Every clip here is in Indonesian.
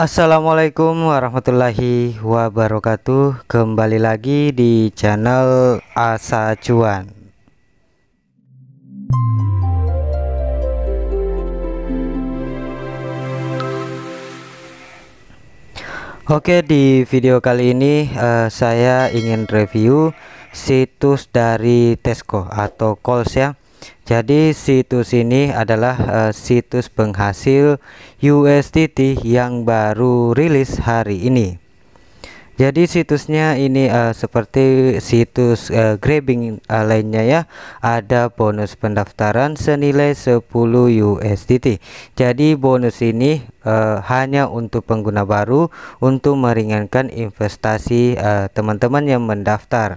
Assalamualaikum warahmatullahi wabarakatuh Kembali lagi di channel Asa Cuan Oke di video kali ini uh, saya ingin review situs dari Tesco atau Kohl's ya jadi situs ini adalah uh, situs penghasil USDT yang baru rilis hari ini jadi situsnya ini uh, seperti situs uh, grabbing uh, lainnya ya ada bonus pendaftaran senilai 10 USDT jadi bonus ini uh, hanya untuk pengguna baru untuk meringankan investasi teman-teman uh, teman -teman yang mendaftar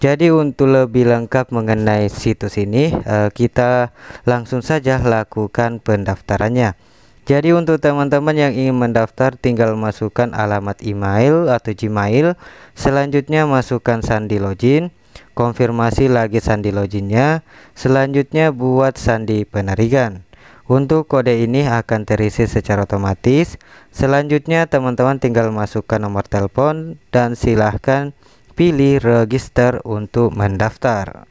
jadi untuk lebih lengkap mengenai situs ini eh, kita langsung saja lakukan pendaftarannya. Jadi untuk teman-teman yang ingin mendaftar tinggal masukkan alamat email atau Gmail, selanjutnya masukkan sandi login, konfirmasi lagi sandi loginnya, selanjutnya buat sandi penarikan. Untuk kode ini akan terisi secara otomatis. Selanjutnya teman-teman tinggal masukkan nomor telepon dan silahkan pilih register untuk mendaftar.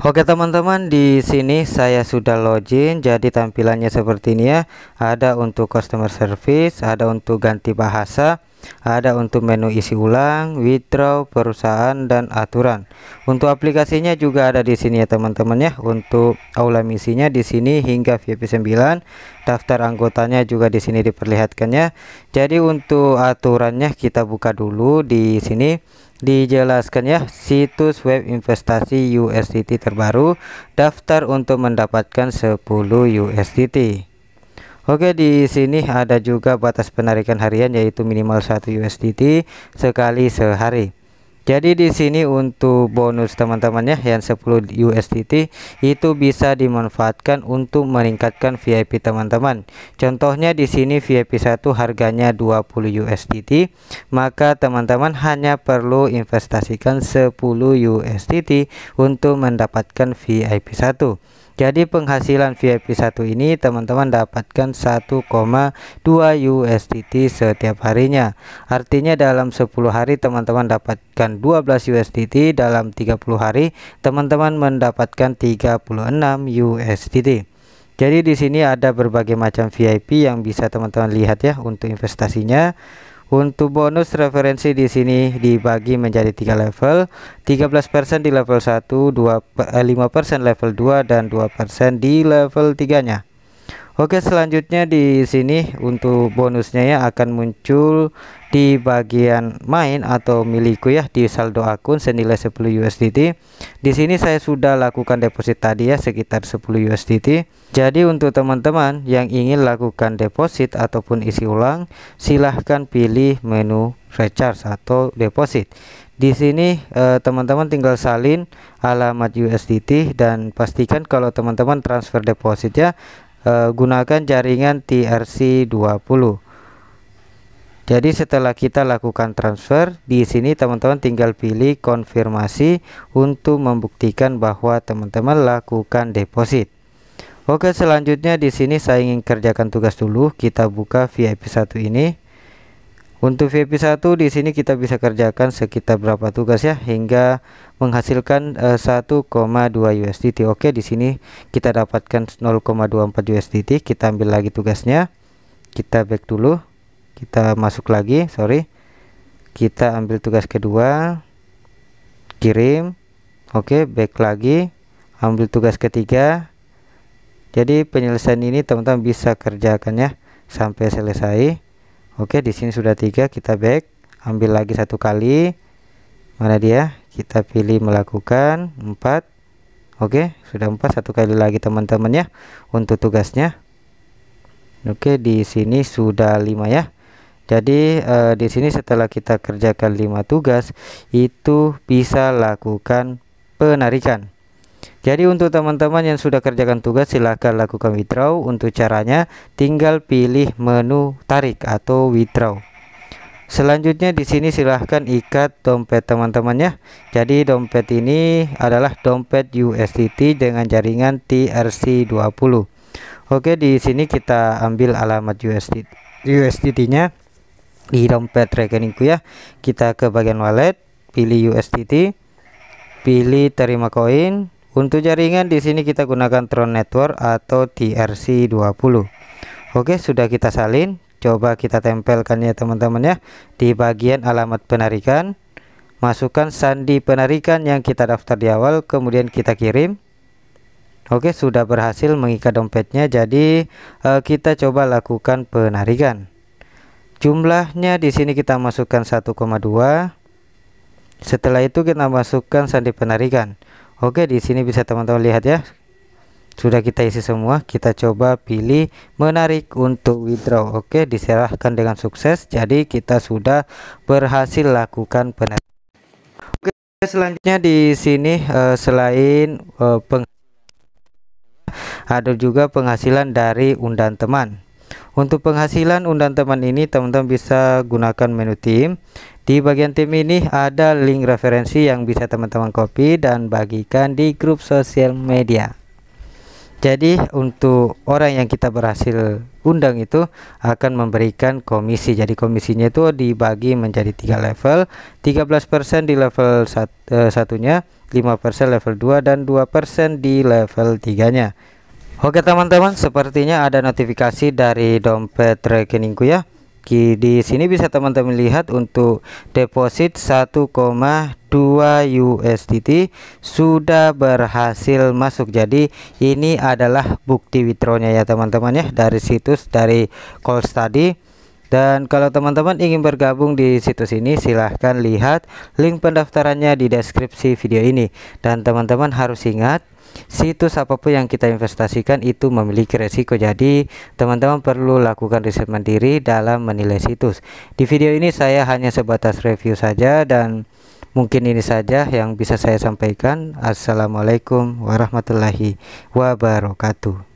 Oke teman-teman di sini saya sudah login jadi tampilannya seperti ini ya ada untuk customer service ada untuk ganti bahasa ada untuk menu isi ulang, withdraw, perusahaan dan aturan. Untuk aplikasinya juga ada di sini ya teman-teman ya. Untuk aula misinya di sini hingga VIP 9, daftar anggotanya juga di sini diperlihatkannya. Jadi untuk aturannya kita buka dulu di sini dijelaskan ya situs web investasi USDT terbaru daftar untuk mendapatkan 10 USDT Oke di sini ada juga batas penarikan harian yaitu minimal 1 USDT sekali sehari jadi di sini untuk bonus teman-teman ya yang 10 USDT itu bisa dimanfaatkan untuk meningkatkan VIP teman-teman. Contohnya di sini VIP 1 harganya 20 USDT, maka teman-teman hanya perlu investasikan 10 USDT untuk mendapatkan VIP 1. Jadi penghasilan VIP 1 ini teman-teman dapatkan 1,2 USDT setiap harinya. Artinya dalam 10 hari teman-teman dapatkan 12 USDT, dalam 30 hari teman-teman mendapatkan 36 USDT. Jadi di sini ada berbagai macam VIP yang bisa teman-teman lihat ya untuk investasinya. Untuk bonus referensi di sini dibagi menjadi tiga level, 13% di level 1, 2, 5% level 2 dan 2% di level 3-nya. Oke selanjutnya di sini untuk bonusnya ya akan muncul di bagian main atau milikku ya di saldo akun senilai 10 USDT di sini saya sudah lakukan deposit tadi ya sekitar 10 USDT jadi untuk teman-teman yang ingin lakukan deposit ataupun isi ulang silahkan pilih menu recharge atau deposit di sini eh, teman-teman eh, tinggal salin alamat USDT dan pastikan kalau teman-teman transfer deposit ya Eh, gunakan jaringan TRC20 jadi setelah kita lakukan transfer di sini teman-teman tinggal pilih konfirmasi untuk membuktikan bahwa teman-teman lakukan deposit Oke selanjutnya di sini saya ingin kerjakan tugas dulu kita buka VIP1 ini untuk VIP1 di sini kita bisa kerjakan sekitar berapa tugas ya hingga menghasilkan uh, 1,2 USDT. Oke, di sini kita dapatkan 0,24 USDT. Kita ambil lagi tugasnya. Kita back dulu. Kita masuk lagi, sorry. Kita ambil tugas kedua. Kirim. Oke, back lagi. Ambil tugas ketiga. Jadi penyelesaian ini teman-teman bisa kerjakan ya sampai selesai. Oke, di sini sudah tiga, kita back, ambil lagi satu kali. Mana dia? Kita pilih melakukan empat Oke, sudah empat satu kali lagi teman-teman ya untuk tugasnya. Oke, di sini sudah lima ya. Jadi eh, di sini setelah kita kerjakan lima tugas itu bisa lakukan penarikan. Jadi untuk teman-teman yang sudah kerjakan tugas silahkan lakukan withdraw Untuk caranya tinggal pilih menu tarik atau withdraw Selanjutnya di sini silahkan ikat dompet teman-temannya Jadi dompet ini adalah dompet USDT dengan jaringan TRC20 Oke di sini kita ambil alamat USDT USDT-nya di dompet rekeningku ya Kita ke bagian wallet pilih USDT pilih terima koin untuk jaringan di sini kita gunakan Tron Network atau TRC20. Oke, sudah kita salin. Coba kita tempelkan ya teman-teman ya di bagian alamat penarikan. Masukkan sandi penarikan yang kita daftar di awal, kemudian kita kirim. Oke, sudah berhasil mengikat dompetnya. Jadi, eh, kita coba lakukan penarikan. Jumlahnya di sini kita masukkan 1,2. Setelah itu kita masukkan sandi penarikan. Oke, di sini bisa teman-teman lihat ya. Sudah kita isi semua, kita coba pilih menarik untuk withdraw. Oke, diserahkan dengan sukses. Jadi kita sudah berhasil lakukan penarikan. Oke, selanjutnya di sini uh, selain uh, peng ada juga penghasilan dari undang teman. Untuk penghasilan undang teman ini teman-teman bisa gunakan menu tim. Di bagian tim ini ada link referensi yang bisa teman-teman copy dan bagikan di grup sosial media. Jadi untuk orang yang kita berhasil undang itu akan memberikan komisi. Jadi komisinya itu dibagi menjadi tiga level, 13% di level sat, eh, satunya, 5% level 2 dan 2% di level 3-nya. Oke teman-teman, sepertinya ada notifikasi dari dompet rekeningku ya lagi di sini bisa teman-teman lihat untuk deposit 1,2 USDT sudah berhasil masuk jadi ini adalah bukti withdrawnya ya teman-teman ya dari situs dari call study dan kalau teman-teman ingin bergabung di situs ini silahkan lihat link pendaftarannya di deskripsi video ini dan teman-teman harus ingat situs apapun yang kita investasikan itu memiliki resiko jadi teman-teman perlu lakukan riset mandiri dalam menilai situs di video ini saya hanya sebatas review saja dan mungkin ini saja yang bisa saya sampaikan Assalamualaikum warahmatullahi wabarakatuh